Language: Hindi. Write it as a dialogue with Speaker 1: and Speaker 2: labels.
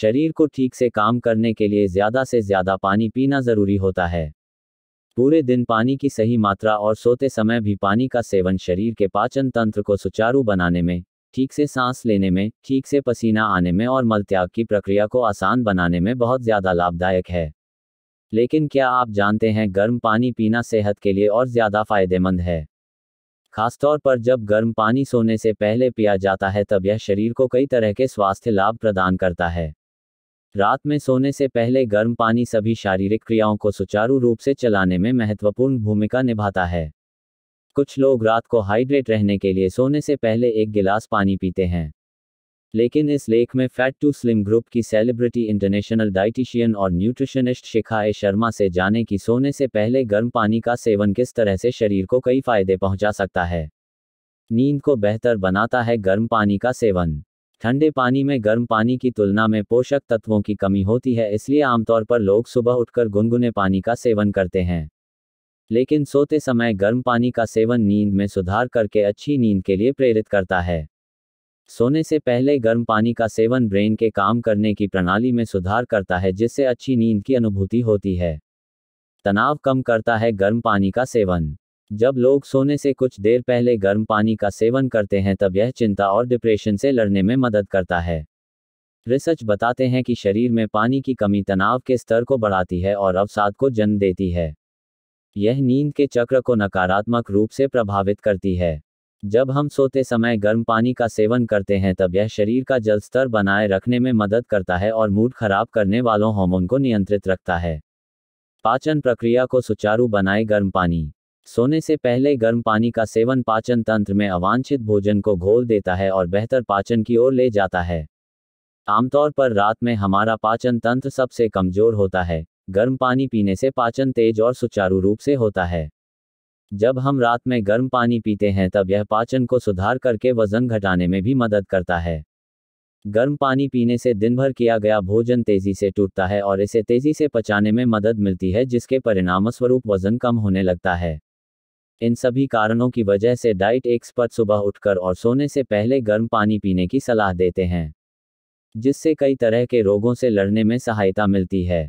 Speaker 1: शरीर को ठीक से काम करने के लिए ज्यादा से ज्यादा पानी पीना जरूरी होता है पूरे दिन पानी की सही मात्रा और सोते समय भी पानी का सेवन शरीर के पाचन तंत्र को सुचारू बनाने में ठीक से सांस लेने में ठीक से पसीना आने में और मलत्याग की प्रक्रिया को आसान बनाने में बहुत ज्यादा लाभदायक है लेकिन क्या आप जानते हैं गर्म पानी पीना सेहत के लिए और ज्यादा फायदेमंद है खासतौर पर जब गर्म पानी सोने से पहले पिया जाता है तब यह शरीर को कई तरह के स्वास्थ्य लाभ प्रदान करता है रात में सोने से पहले गर्म पानी सभी शारीरिक क्रियाओं को सुचारू रूप से चलाने में महत्वपूर्ण भूमिका निभाता है कुछ लोग रात को हाइड्रेट रहने के लिए सोने से पहले एक गिलास पानी पीते हैं लेकिन इस लेख में फैट टू स्लिम ग्रुप की सेलिब्रिटी इंटरनेशनल डाइटिशियन और न्यूट्रिशनिस्ट शिखा ए शर्मा से जाने की सोने से पहले गर्म पानी का सेवन किस तरह से शरीर को कई फायदे पहुंचा सकता है नींद को बेहतर बनाता है गर्म पानी का सेवन ठंडे पानी में गर्म पानी की तुलना में पोषक तत्वों की कमी होती है इसलिए आमतौर पर लोग सुबह उठकर गुनगुने पानी का सेवन करते हैं लेकिन सोते समय गर्म पानी का सेवन नींद में सुधार करके अच्छी नींद के लिए प्रेरित करता है सोने से पहले गर्म पानी का सेवन ब्रेन के काम करने की प्रणाली में सुधार करता है जिससे अच्छी नींद की अनुभूति होती है तनाव कम करता है गर्म पानी का सेवन जब लोग सोने से कुछ देर पहले गर्म पानी का सेवन करते हैं तब यह चिंता और डिप्रेशन से लड़ने में मदद करता है रिसर्च बताते हैं कि शरीर में पानी की कमी तनाव के स्तर को बढ़ाती है और अवसाद को जन्म देती है यह नींद के चक्र को नकारात्मक रूप से प्रभावित करती है जब हम सोते समय गर्म पानी का सेवन करते हैं तब यह शरीर का जल स्तर बनाए रखने में मदद करता है और मूड खराब करने वालों हार्मोन को नियंत्रित रखता है पाचन प्रक्रिया को सुचारू बनाए गर्म पानी सोने से पहले गर्म पानी का सेवन पाचन तंत्र में अवांछित भोजन को घोल देता है और बेहतर पाचन की ओर ले जाता है आमतौर पर रात में हमारा पाचन तंत्र सबसे कमजोर होता है गर्म पानी पीने से पाचन तेज और सुचारू रूप से होता है जब हम रात में गर्म पानी पीते हैं तब यह पाचन को सुधार करके वजन घटाने में भी मदद करता है गर्म पानी पीने से दिन भर किया गया भोजन तेजी से टूटता है और इसे तेजी से पचाने में मदद मिलती है जिसके परिणामस्वरूप वजन कम होने लगता है इन सभी कारणों की वजह से डाइट एक्सपर्ट सुबह उठकर और सोने से पहले गर्म पानी पीने की सलाह देते हैं जिससे कई तरह के रोगों से लड़ने में सहायता मिलती है